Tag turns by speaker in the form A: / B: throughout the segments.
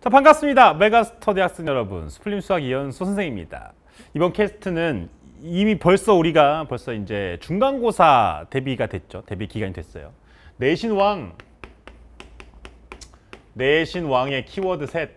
A: 자 반갑습니다. 메가스터 대학생 여러분, 스플림 수학 이현수 선생입니다. 이번 캐스트는 이미 벌써 우리가 벌써 이제 중간고사 대비가 됐죠. 대비 기간이 됐어요. 내신왕, 내신왕의 키워드 셋.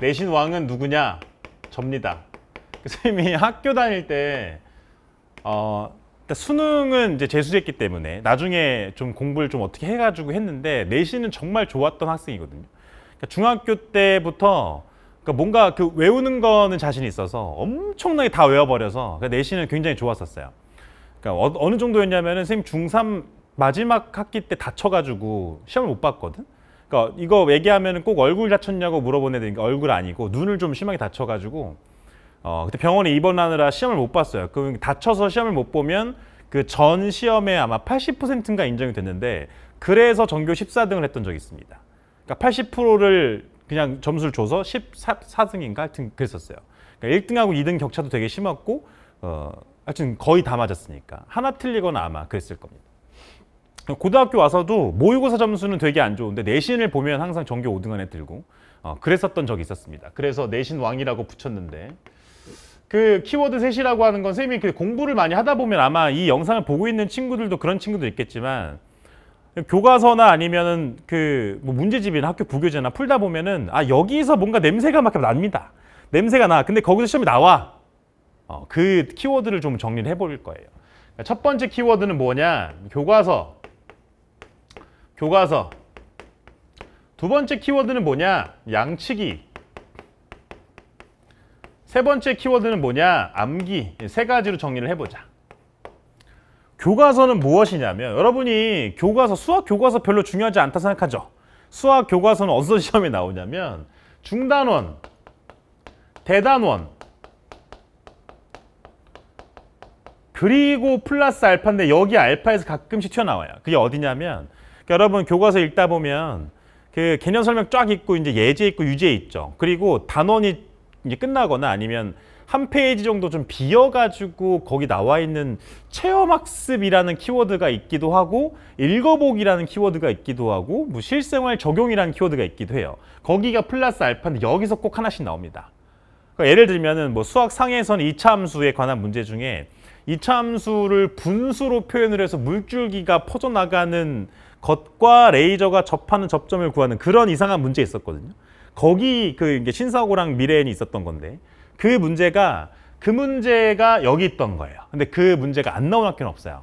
A: 내신왕은 누구냐? 접니다. 그 선생님이 학교 다닐 때 어, 그러니까 수능은 이제 재수했기 때문에 나중에 좀 공부를 좀 어떻게 해가지고 했는데 내신은 정말 좋았던 학생이거든요. 그러니까 중학교 때부터 그러니까 뭔가 그 외우는 거는 자신이 있어서 엄청나게 다 외워버려서 그러니까 내신은 굉장히 좋았었어요. 그러니까 어, 느정도였냐면 선생님 중3 마지막 학기 때 다쳐가지고 시험을 못 봤거든. 그러니까 이거 얘기하면꼭 얼굴 다쳤냐고 물어보내야 되니까 얼굴 아니고 눈을 좀 심하게 다쳐가지고 어, 그때 병원에 입원하느라 시험을 못 봤어요. 그 다쳐서 시험을 못 보면 그 전 시험에 아마 80%인가 인정이 됐는데 그래서 전교 14등을 했던 적이 있습니다. 그러니까 80%를 그냥 점수를 줘서 14등인가 하여튼 그랬었어요. 그러니까 1등하고 2등 격차도 되게 심했고 어, 하여튼 거의 다 맞았으니까 하나 틀리거나 아마 그랬을 겁니다. 고등학교 와서도 모의고사 점수는 되게 안 좋은데 내신을 보면 항상 전교 5등 안에 들고 어, 그랬었던 적이 있었습니다. 그래서 내신 왕이라고 붙였는데 그 키워드 셋이라고 하는 건 쌤이 공부를 많이 하다 보면 아마 이 영상을 보고 있는 친구들도 그런 친구도 있겠지만 교과서나 아니면은 그뭐 문제집이나 학교 부교재나 풀다 보면은 아 여기서 뭔가 냄새가 막 납니다. 냄새가 나. 근데 거기서 시험이 나와. 어, 그 키워드를 좀 정리를 해볼 거예요. 그러니까 첫 번째 키워드는 뭐냐? 교과서. 교과서. 두 번째 키워드는 뭐냐? 양치기. 세 번째 키워드는 뭐냐? 암기. 세 가지로 정리를 해보자. 교과서는 무엇이냐면 여러분이 교과서, 수학 교과서 별로 중요하지 않다 생각하죠? 수학 교과서는 어디서 시험이 나오냐면 중단원, 대단원, 그리고 플러스 알파인데 여기 알파에서 가끔씩 튀어나와요. 그게 어디냐면 그러니까 여러분 교과서 읽다 보면 그 개념 설명 쫙 있고 이제 예제 있고 유제 있죠. 그리고 단원이 이제 끝나거나 아니면 한 페이지 정도 좀 비어가지고 거기 나와 있는 체험학습이라는 키워드가 있기도 하고 읽어보기라는 키워드가 있기도 하고 뭐 실생활 적용이라는 키워드가 있기도 해요. 거기가 플러스 알파인데 여기서 꼭 하나씩 나옵니다. 그러니까 예를 들면은 뭐 수학 상에서는 이차함수에 관한 문제 중에 이차함수를 분수로 표현을 해서 물줄기가 퍼져나가는 것과 레이저가 접하는 접점을 구하는 그런 이상한 문제 있었거든요. 거기 그 이제 신사고랑 미래엔이 있었던 건데 그 문제가 그 문제가 여기 있던 거예요. 근데 그 문제가 안 나온 학교는 없어요.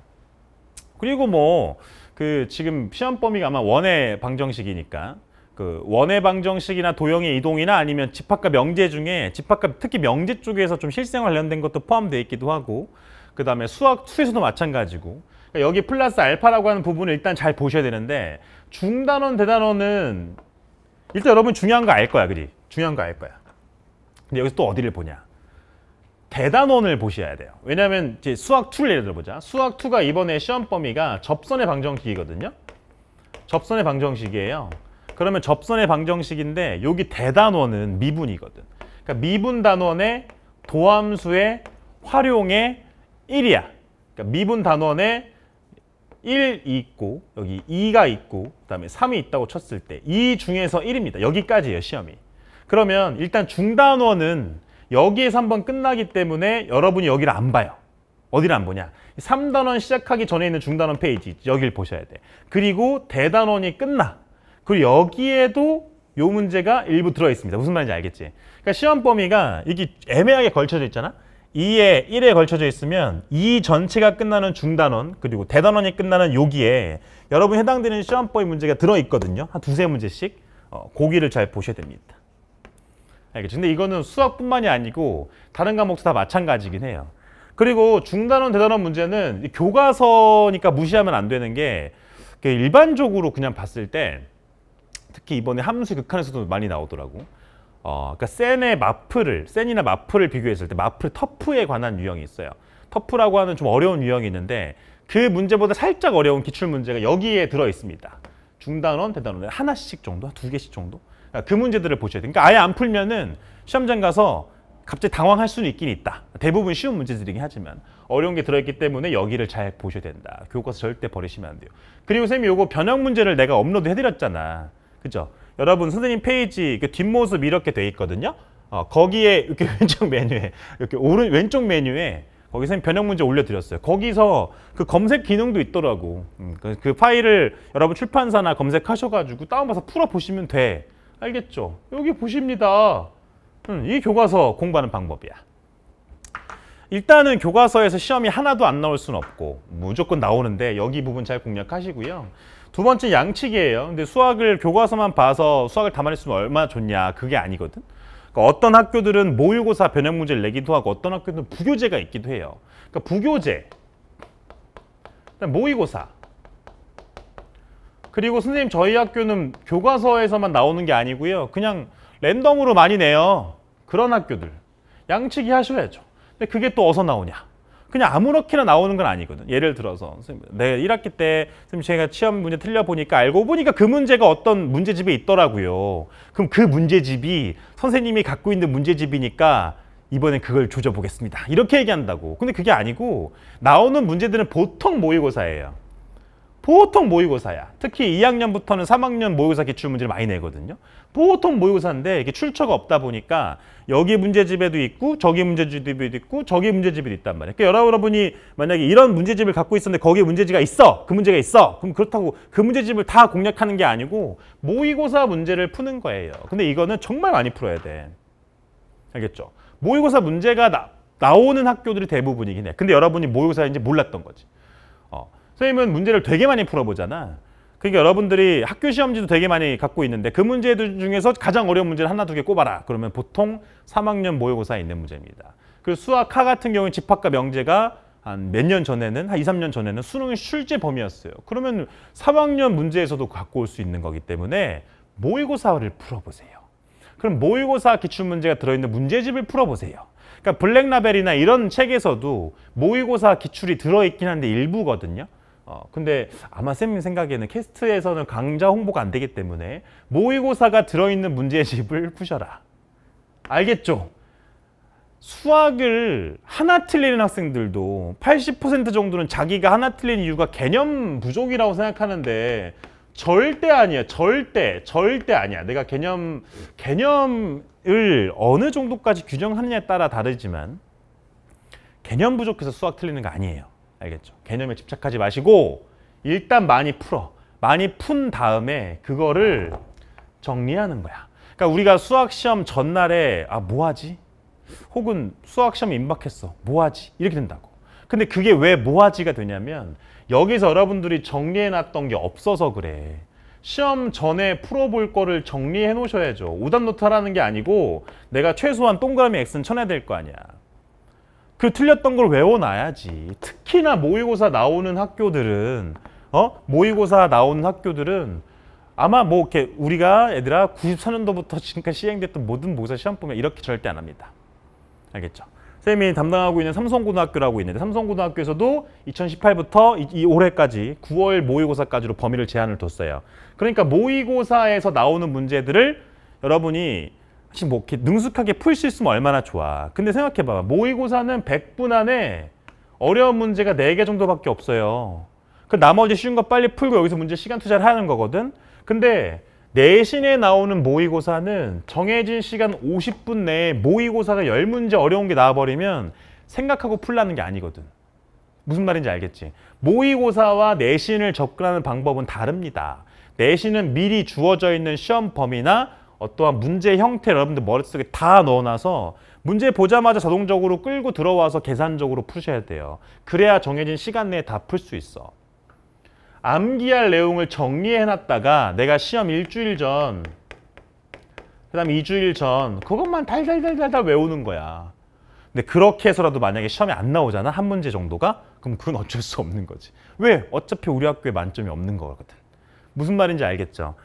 A: 그리고 뭐 그 지금 시험 범위가 아마 원의 방정식이니까 그 원의 방정식이나 도형의 이동이나 아니면 집합과 명제 중에 집합과 특히 명제 쪽에서 좀 실생 관련된 것도 포함되어 있기도 하고 그 다음에 수학 수에서도 마찬가지고 그러니까 여기 플러스 알파라고 하는 부분을 일단 잘 보셔야 되는데 중단원 대단원은 일단 여러분 중요한 거 알 거야, 그지? 중요한 거 알 거야. 근데 여기서 또 어디를 보냐? 대단원을 보셔야 돼요. 왜냐하면 이제 수학 2를 예를 들어보자. 수학 2가 이번에 시험 범위가 접선의 방정식이거든요. 접선의 방정식이에요. 그러면 접선의 방정식인데 여기 대단원은 미분이거든. 그러니까 미분 단원의 도함수의 활용의 1이야. 그러니까 미분 단원의 1 있고 여기 2가 있고 그 다음에 3이 있다고 쳤을 때 이 중에서 1입니다. 여기까지예요 시험이. 그러면 일단 중단원은 여기에서 한번 끝나기 때문에 여러분이 여기를 안 봐요. 어디를 안 보냐. 3단원 시작하기 전에 있는 중단원 페이지 여기를 보셔야 돼. 그리고 대단원이 끝나. 그리고 여기에도 요 문제가 일부 들어있습니다. 무슨 말인지 알겠지? 그러니까 시험 범위가 이게 애매하게 걸쳐져 있잖아? 2에 1에 걸쳐져 있으면 이 전체가 끝나는 중단원 그리고 대단원이 끝나는 요기에 여러분 해당되는 시험법의 문제가 들어있거든요. 한 두세 문제씩 어, 고기를 잘 보셔야 됩니다. 알겠죠? 근데 이거는 수학뿐만이 아니고 다른 과목도 다 마찬가지긴 해요. 그리고 중단원, 대단원 문제는 교과서니까 무시하면 안 되는 게 그 일반적으로 그냥 봤을 때 특히 이번에 함수 극한에서도 많이 나오더라고. 어, 그러니까 센의 마프을 센이나 마프을 비교했을 때 마프 터프에 관한 유형이 있어요. 터프라고 하는 좀 어려운 유형이 있는데 그 문제보다 살짝 어려운 기출 문제가 여기에 들어 있습니다. 중단원, 대단원 하나씩 정도, 두 개씩 정도. 그러니까 그 문제들을 보셔야 돼요. 그러니까 아예 안 풀면은 시험장 가서 갑자기 당황할 수는 있긴 있다. 대부분 쉬운 문제들이긴 하지만 어려운 게 들어있기 때문에 여기를 잘 보셔야 된다. 교과서 절대 버리시면 안 돼요. 그리고 선생님 이 요거 변형 문제를 내가 업로드 해드렸잖아. 그죠? 여러분 선생님 페이지 그 뒷모습 이렇게 돼 있거든요. 어, 거기에 이렇게 왼쪽 메뉴에 이렇게 오른 왼쪽 메뉴에 거기 선 변형 문제 올려드렸어요. 거기서 그 검색 기능도 있더라고. 음, 그, 그, 파일을 여러분 출판사나 검색하셔가지고 다운받아서 풀어보시면 돼. 알겠죠? 여기 보십니다. 음, 이 교과서 공부하는 방법이야. 일단은 교과서에서 시험이 하나도 안 나올 수는 없고 무조건 나오는데 여기 부분 잘 공략하시고요. 두 번째 양측이에요. 근데 수학을 교과서만 봐서 수학을 담아냈으면 얼마나 좋냐 그게 아니거든. 그러니까 어떤 학교들은 모의고사 변형 문제를 내기도 하고 어떤 학교들은 부교재가 있기도 해요. 그러니까 부교재, 모의고사. 그리고 선생님 저희 학교는 교과서에서만 나오는 게 아니고요. 그냥 랜덤으로 많이 내요. 그런 학교들. 양측이 하셔야죠. 근데 그게 또 어디서 나오냐. 그냥 아무렇게나 나오는 건 아니거든. 예를 들어서 내 1학기 때 선생님 제가 취업 문제 틀려보니까 알고 보니까 그 문제가 어떤 문제집에 있더라고요. 그럼 그 문제집이 선생님이 갖고 있는 문제집이니까 이번에 그걸 조져보겠습니다. 이렇게 얘기한다고. 근데 그게 아니고 나오는 문제들은 보통 모의고사예요. 보통 모의고사야. 특히 2학년부터는 3학년 모의고사 기출 문제를 많이 내거든요. 보통 모의고사인데 이게 출처가 없다 보니까 여기 문제집에도 있고 저기 문제집에도 있고 저기 문제집에도 있단 말이에요. 그러니까 여러분이 만약에 이런 문제집을 갖고 있었는데 거기에 문제지가 있어. 그 문제가 있어. 그럼 그렇다고 그 문제집을 다 공략하는 게 아니고 모의고사 문제를 푸는 거예요. 근데 이거는 정말 많이 풀어야 돼. 알겠죠? 모의고사 문제가 나, 나오는 학교들이 대부분이긴 해. 근데 여러분이 모의고사인지 몰랐던 거지. 선생님은 문제를 되게 많이 풀어보잖아. 그러니까 여러분들이 학교 시험지도 되게 많이 갖고 있는데 그 문제 들 중에서 가장 어려운 문제를 하나 두 개 꼽아라. 그러면 보통 3학년 모의고사에 있는 문제입니다. 그리고 수학하 같은 경우는 집합과 명제가 한 몇 년 전에는 한 2, 3년 전에는 수능의 출제 범위였어요. 그러면 3학년 문제에서도 갖고 올 수 있는 거기 때문에 모의고사를 풀어보세요. 그럼 모의고사 기출문제가 들어있는 문제집을 풀어보세요. 그러니까 블랙라벨이나 이런 책에서도 모의고사 기출이 들어있긴 한데 일부거든요. 어, 근데 아마 쌤님 생각에는 캐스트에서는 강좌 홍보가 안 되기 때문에 모의고사가 들어있는 문제집을 푸셔라. 알겠죠? 수학을 하나 틀리는 학생들도 80% 정도는 자기가 하나 틀린 이유가 개념 부족이라고 생각하는데 절대 아니야. 절대, 절대 아니야. 내가 개념, 개념을 어느 정도까지 규정하느냐에 따라 다르지만 개념 부족해서 수학 틀리는 거 아니에요. 알겠죠? 개념에 집착하지 마시고 일단 많이 풀어. 많이 푼 다음에 그거를 정리하는 거야. 그러니까 우리가 수학시험 전날에 아 뭐하지? 혹은 수학시험 임박했어. 뭐하지? 이렇게 된다고. 근데 그게 왜 뭐하지가 되냐면 여기서 여러분들이 정리해놨던 게 없어서 그래. 시험 전에 풀어볼 거를 정리해 놓으셔야죠. 오답노트라는 하게 아니고 내가 최소한 동그라미 X는 쳐내야 될 거 아니야. 그 틀렸던 걸 외워놔야지. 특히나 모의고사 나오는 학교들은 어? 모의고사 나오는 학교들은 아마 뭐 이렇게 우리가 얘들아 94년도부터 지금까지 시행됐던 모든 모의사 고 시험 보면 이렇게 절대 안 합니다. 알겠죠? 선생님이 담당하고 있는 삼성고등학교라고 있는데 삼성고등학교에서도 2018부터 이, 이, 올해까지 9월 모의고사까지로 범위를 제한을 뒀어요. 그러니까 모의고사에서 나오는 문제들을 여러분이 사실 뭐 이렇게 능숙하게 풀 수 있으면 얼마나 좋아. 근데 생각해봐. 모의고사는 100분 안에 어려운 문제가 4개 정도밖에 없어요. 그 나머지 쉬운 거 빨리 풀고 여기서 문제 시간 투자를 하는 거거든. 근데 내신에 나오는 모의고사는 정해진 시간 50분 내에 모의고사가 10문제 어려운 게 나와버리면 생각하고 풀라는 게 아니거든. 무슨 말인지 알겠지? 모의고사와 내신을 접근하는 방법은 다릅니다. 내신은 미리 주어져 있는 시험 범위나 어떠한 문제 형태 를 여러분들 머릿속에 다 넣어놔서 문제 보자마자 자동적으로 끌고 들어와서 계산적으로 푸셔야 돼요. 그래야 정해진 시간 내에 다 풀 수 있어. 암기할 내용을 정리해놨다가 내가 시험 일주일 전, 그 다음에 2주일 전 그것만 달달달달달 외우는 거야. 근데 그렇게 해서라도 만약에 시험에 안 나오잖아 한 문제 정도가 그럼 그건 어쩔 수 없는 거지 왜 어차피 우리 학교에 만점이 없는 거거든 무슨 말인지 알겠죠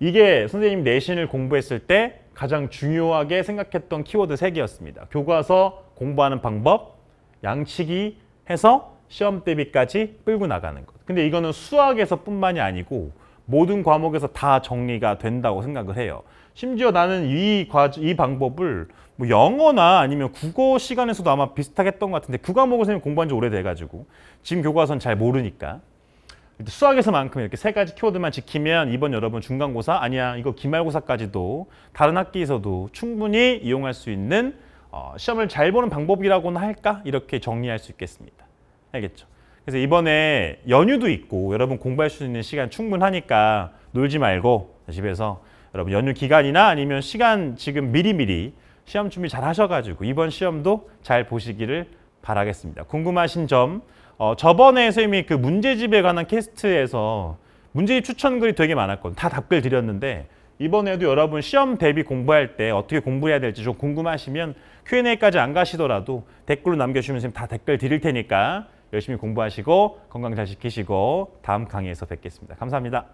A: 이게 선생님 내신을 공부했을 때 가장 중요하게 생각했던 키워드 세개였습니다 교과서 공부하는 방법, 양치기 해서 시험 대비까지 끌고 나가는 것. 근데 이거는 수학에서 뿐만이 아니고 모든 과목에서 다 정리가 된다고 생각을 해요. 심지어 나는 이, 과, 이 방법을 뭐 영어나 아니면 국어 시간에서도 아마 비슷하게 했던 것 같은데 그 과목을 선생님 공부한 지 오래돼가지고 지금 교과서는 잘 모르니까 수학에서만큼 이렇게 세 가지 키워드만 지키면 이번 여러분 중간고사 아니야 이거 기말고사까지도 다른 학기에서도 충분히 이용할 수 있는 어, 시험을 잘 보는 방법이라고나 할까 이렇게 정리할 수 있겠습니다. 알겠죠? 그래서 이번에 연휴도 있고 여러분 공부할 수 있는 시간 충분하니까 놀지 말고 집에서 여러분 연휴 기간이나 아니면 시간 지금 미리미리 시험 준비 잘 하셔가지고 이번 시험도 잘 보시기를 바라겠습니다. 궁금하신 점 어, 저번에 선생님이 그 문제집에 관한 캐스트에서 문제집 추천글이 되게 많았거든요. 다 답글 드렸는데 이번에도 여러분 시험 대비 공부할 때 어떻게 공부해야 될지 좀 궁금하시면 Q&A까지 안 가시더라도 댓글로 남겨주시면 선생님 다 댓글 드릴 테니까 열심히 공부하시고 건강 잘 지키시고 다음 강의에서 뵙겠습니다. 감사합니다.